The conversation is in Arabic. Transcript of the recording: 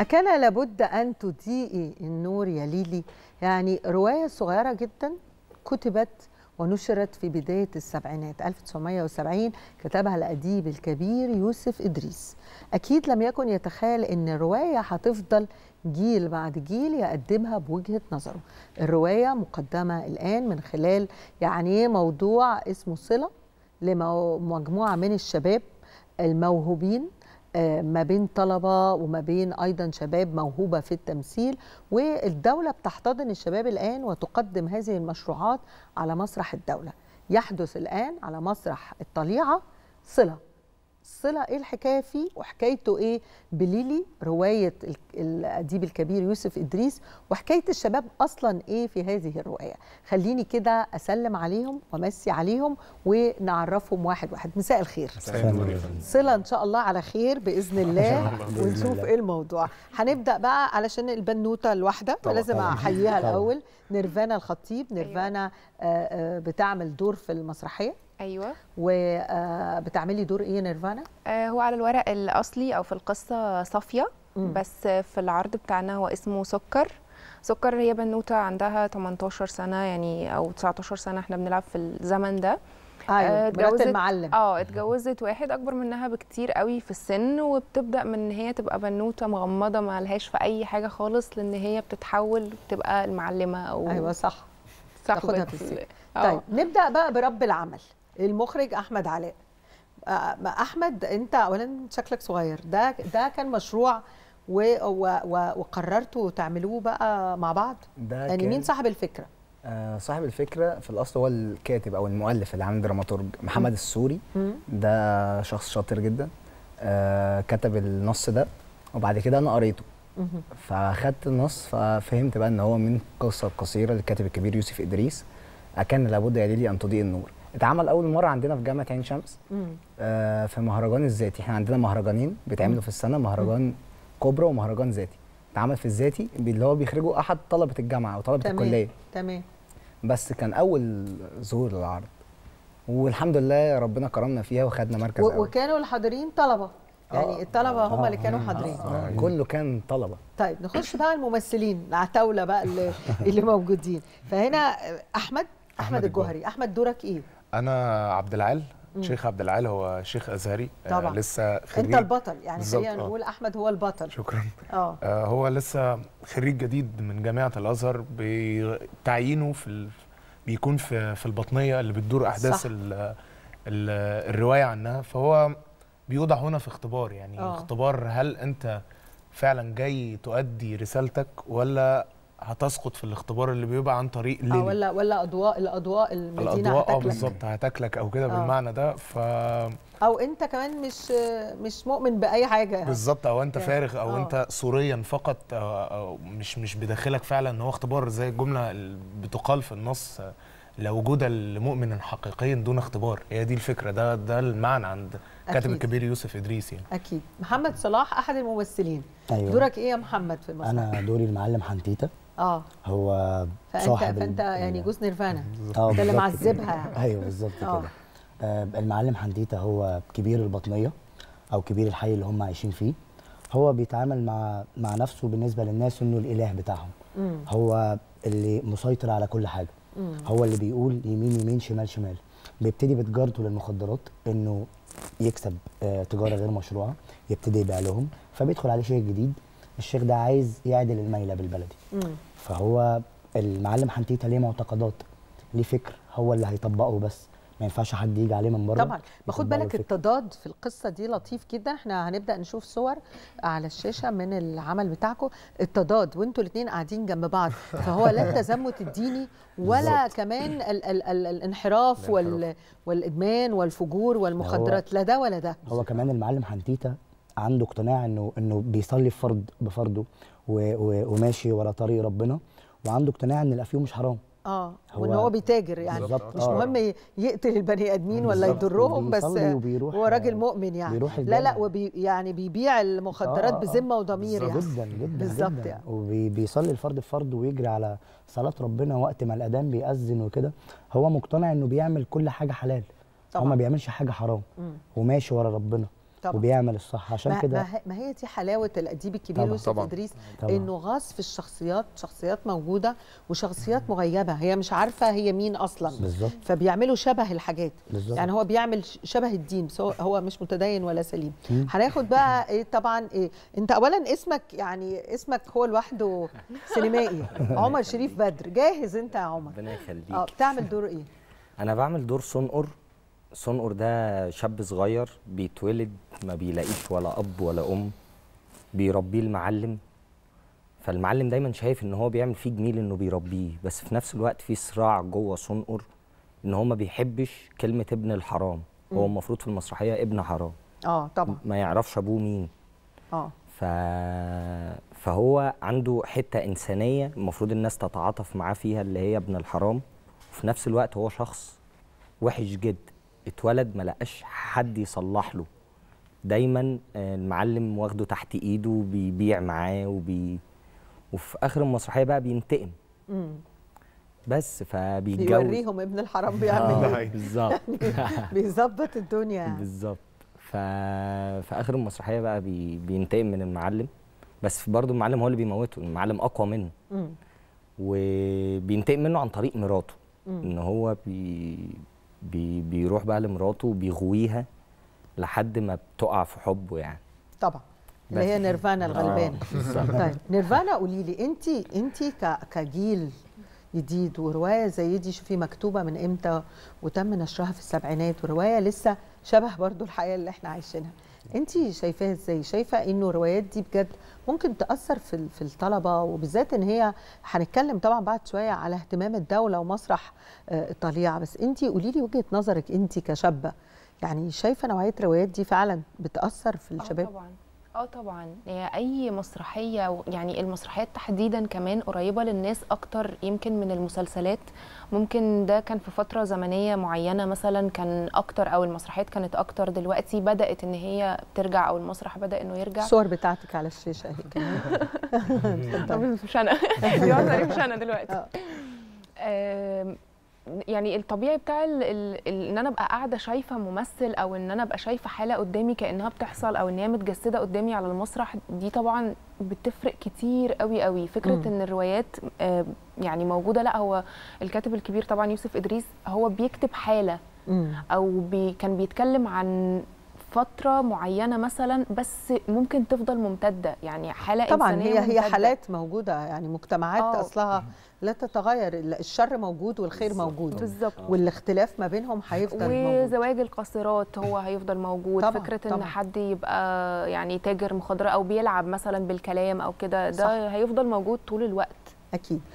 أكان لابد أن تضيئي النور يا ليلي يعني رواية صغيرة جدا كتبت ونشرت في بداية السبعينات 1970 كتبها الأديب الكبير يوسف إدريس أكيد لم يكن يتخيل أن الرواية هتفضل جيل بعد جيل يقدمها بوجهة نظره الرواية مقدمة الآن من خلال يعني موضوع اسمه صلة لمجموعة من الشباب الموهوبين آه، ما بين طلبة وما بين أيضا شباب موهوبة في التمثيل والدولة بتحتضن الشباب الآن وتقدم هذه المشروعات على مسرح الدولة يحدث الآن على مسرح الطليعة صلة صله ايه الحكايه فيه وحكايته ايه بليلي روايه الاديب الكبير يوسف ادريس وحكايه الشباب اصلا ايه في هذه الروايه خليني كده اسلم عليهم وامسي عليهم ونعرفهم واحد واحد مساء الخير صله ان شاء الله على خير باذن الله ونشوف ايه الموضوع هنبدا بقى علشان البنوته الواحده لازم احييها الاول نيرفانا الخطيب نيرفانا أيوة. آه، آه، بتعمل دور في المسرحيه ايوه وبتعملي آه، دور ايه نيرفانا آه، هو على الورق الاصلي او في القصه صافيه بس في العرض بتاعنا هو اسمه سكر سكر هي بنوته عندها 18 سنه يعني او 19 سنه احنا بنلعب في الزمن ده ايوه آه، اتجوزت المعلم اه اتجوزت واحد اكبر منها بكتير قوي في السن وبتبدا من ان هي تبقى بنوته مغمضه ما لهاش في اي حاجه خالص لان هي بتتحول تبقى المعلمه او ايوه صح تاخدها في السن طيب نبدا بقى برب العمل المخرج احمد علاء آه، احمد انت اولا شكلك صغير ده ده كان مشروع و و و وقررتوا تعملوه بقى مع بعض ده يعني مين صاحب الفكره آه صاحب الفكره في الاصل هو الكاتب او المؤلف اللي عامل دراماتورج محمد م. السوري م. ده شخص شاطر جدا آه كتب النص ده وبعد كده انا قريته فاخدت النص ففهمت بقى ان هو من قصه قصيره للكاتب الكبير يوسف ادريس اكن آه، لابد يا ليلي ان تضيء النور اتعمل اول مره عندنا في جامعه عين شمس آه في مهرجان الذاتي احنا عندنا مهرجانين بيتعملوا في السنه مهرجان كوبرا ومهرجان ذاتي اتعمل في الذاتي اللي هو بيخرجوا احد طلبه الجامعه او طلبه تمام. الكليه تمام بس كان اول ظهور للعرض والحمد لله ربنا كرمنا فيها وخدنا مركز و... وكانوا الحاضرين طلبه يعني آه الطلبه هم اللي كانوا آه. حاضرين آه كله كان طلبه طيب نخش بقى الممثلين العتاوله بقى اللي, اللي موجودين فهنا احمد احمد, أحمد الجوهري احمد دورك ايه انا عبد العال شيخ عبد العال هو شيخ ازهري آه، طبعا آه لسه خريج انت البطل يعني خلينا آه. نقول احمد هو البطل شكرا آه. اه هو لسه خريج جديد من جامعه الازهر بتعيينه في بيكون في في البطنيه اللي بتدور احداث ال ال الروايه عنها فهو بيوضع هنا في اختبار يعني آه. اختبار هل انت فعلا جاي تؤدي رسالتك ولا هتسقط في الاختبار اللي بيبقى عن طريق آه، ليلي. اه ولا ولا اضواء الاضواء المدينه الاضواء اه بالظبط هتاكلك او كده آه. بالمعنى ده ف او انت كمان مش مش مؤمن باي حاجه بالظبط او انت يعني. فارغ او أوه. انت صوريا فقط أو آه، مش مش بداخلك فعلا ان هو اختبار زي الجمله بتقال في النص لا وجود لمؤمن حقيقي دون اختبار هي دي الفكره ده ده المعنى عند الكاتب الكبير يوسف ادريس يعني اكيد محمد صلاح احد الممثلين أيوة. دورك ايه يا محمد في المسرح انا دوري المعلم حنتيته اه هو فأنت صاحب فانت يعني جوز نيرفانا اه ده اللي معذبها ايوه بالظبط آه. كده آه، المعلم حنديتا هو كبير البطنيه او كبير الحي اللي هم عايشين فيه هو بيتعامل مع مع نفسه بالنسبه للناس انه الاله بتاعهم مم. هو اللي مسيطر على كل حاجه مم. هو اللي بيقول يمين يمين شمال شمال بيبتدي بتجارته للمخدرات انه يكسب آه، تجاره غير مشروعه يبتدي يبيع لهم فبيدخل عليه شيء جديد الشيخ ده عايز يعدل الميله بالبلدي مم. فهو المعلم حنتيتا ليه معتقدات ليه فكر هو اللي هيطبقه بس ما ينفعش حد يجي عليه من بره طبعا باخد بالك التضاد في القصه دي لطيف جدا احنا هنبدا نشوف صور على الشاشه من العمل بتاعكم التضاد وانتوا الاثنين قاعدين جنب بعض فهو لا التزمت الديني ولا كمان ال ال ال الانحراف وال والادمان والفجور والمخدرات لا ده ولا ده هو كمان المعلم حنتيته عنده اقتناع انه انه بيصلي بفرض بفرضه وماشي ورا طريق ربنا وعنده اقتناع ان الافيون مش حرام اه وان هو بيتاجر يعني بالزبط. مش آه. مهم يقتل البني ادمين ولا يضرهم بس هو راجل مؤمن يعني بيروح لا لا وبي يعني بيبيع المخدرات آه،, آه بذمه وضمير يعني جدا جدا بالظبط يعني وبيصلي الفرض بفرد ويجري على صلاه ربنا وقت ما الاذان بيأذن وكده هو مقتنع انه بيعمل كل حاجه حلال طبعا. هو ما بيعملش حاجه حرام وماشي ورا ربنا طبعا. وبيعمل الصح عشان كده ما هي دي حلاوه الاديب الكبير يوسف ادريس انه غاص في الشخصيات شخصيات موجوده وشخصيات مغيبه هي مش عارفه هي مين اصلا بالزبط. فبيعملوا شبه الحاجات بالزبط. يعني هو بيعمل شبه الدين بس هو مش متدين ولا سليم هناخد بقى إيه طبعا إيه انت اولا اسمك يعني اسمك هو لوحده سينمائي عمر شريف بدر جاهز انت يا عمر ربنا يخليك اه بتعمل دور ايه انا بعمل دور سنقر سنقر ده شاب صغير بيتولد ما بيلاقيش ولا اب ولا ام بيربيه المعلم فالمعلم دايما شايف ان هو بيعمل فيه جميل انه بيربيه بس في نفس الوقت في صراع جوه سنقر ان هو ما بيحبش كلمه ابن الحرام هو المفروض في المسرحيه ابن حرام اه طبعا ما يعرفش ابوه مين اه ف... فهو عنده حته انسانيه المفروض الناس تتعاطف معاه فيها اللي هي ابن الحرام وفي نفس الوقت هو شخص وحش جدا اتولد ما لقاش حد يصلح له دايما آه، المعلم واخده تحت ايده بيبيع معاه وبي وفي اخر المسرحيه بقى بينتقم مم. بس فبيتجوز بيوريهم ابن الحرام بيعمل آه، ايه بالظبط يعني بيظبط الدنيا يعني بالظبط ففي اخر المسرحيه بقى بي... بينتقم من المعلم بس برضه المعلم هو اللي بيموته المعلم اقوى منه مم. وبينتقم منه عن طريق مراته مم. ان هو بي بي بيروح بقى لمراته وبيغويها لحد ما بتقع في حبه يعني طبعا اللي هي نيرفانا آه، الغلبانه طيب نيرفانا قولي لي انت انت كجيل جديد وروايه زي دي شوفي مكتوبه من امتى وتم نشرها في السبعينات وروايه لسه شبه برضو الحياه اللي احنا عايشينها انت شايفاها ازاي شايفه انه الروايات دي بجد ممكن تاثر في في الطلبه وبالذات ان هي هنتكلم طبعا بعد شويه على اهتمام الدوله ومسرح آه، الطليعه بس انت قولي لي وجهه نظرك انت كشابه يعني شايفه نوعيه الروايات دي فعلا بتاثر في آه، الشباب طبعا اه طبعا هي يعني اي مسرحيه يعني المسرحيات تحديدا كمان قريبه للناس اكتر يمكن من المسلسلات ممكن ده كان في فتره زمنيه معينه مثلا كان اكتر او المسرحيات كانت اكتر دلوقتي بدات ان هي بترجع او المسرح بدا انه يرجع الصور بتاعتك على الشاشه اهي طب مش انا دي مش انا دلوقتي آه. يعني الطبيعي بتاع ال ال ان انا ابقى قاعده شايفه ممثل او ان انا ابقى شايفه حاله قدامي كانها بتحصل او ان هي متجسده قدامي على المسرح دي طبعا بتفرق كتير قوي قوي فكره م. ان الروايات آه، يعني موجوده لا هو الكاتب الكبير طبعا يوسف ادريس هو بيكتب حاله م. او بي كان بيتكلم عن فتره معينه مثلا بس ممكن تفضل ممتده يعني حاله طبعا إنسانية هي ممتدة. هي حالات موجوده يعني مجتمعات أوه. اصلها لا تتغير الشر موجود والخير بالزبط. موجود بالظبط والاختلاف ما بينهم هيفضل موجود وزواج القاصرات هو هيفضل موجود طبعًا. فكره طبعًا. ان حد يبقى يعني تاجر مخدرات او بيلعب مثلا بالكلام او كده ده صح. هيفضل موجود طول الوقت اكيد